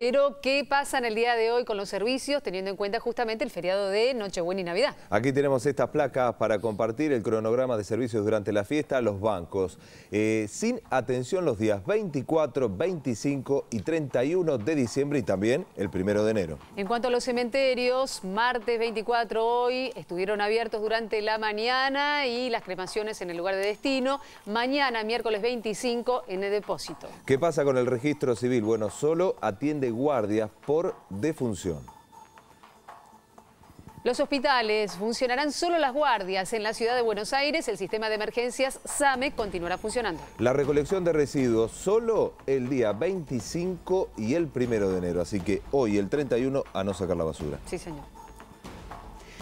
Pero, ¿qué pasa en el día de hoy con los servicios, teniendo en cuenta justamente el feriado de Nochebuena y Navidad? Aquí tenemos estas placas para compartir el cronograma de servicios durante la fiesta los bancos. Eh, sin atención los días 24, 25 y 31 de diciembre y también el primero de enero. En cuanto a los cementerios, martes 24 hoy estuvieron abiertos durante la mañana y las cremaciones en el lugar de destino. Mañana, miércoles 25, en el depósito. ¿Qué pasa con el registro civil? Bueno, solo atiende guardias por defunción. Los hospitales funcionarán solo las guardias. En la ciudad de Buenos Aires, el sistema de emergencias SAME continuará funcionando. La recolección de residuos solo el día 25 y el primero de enero. Así que hoy, el 31, a no sacar la basura. Sí, señor.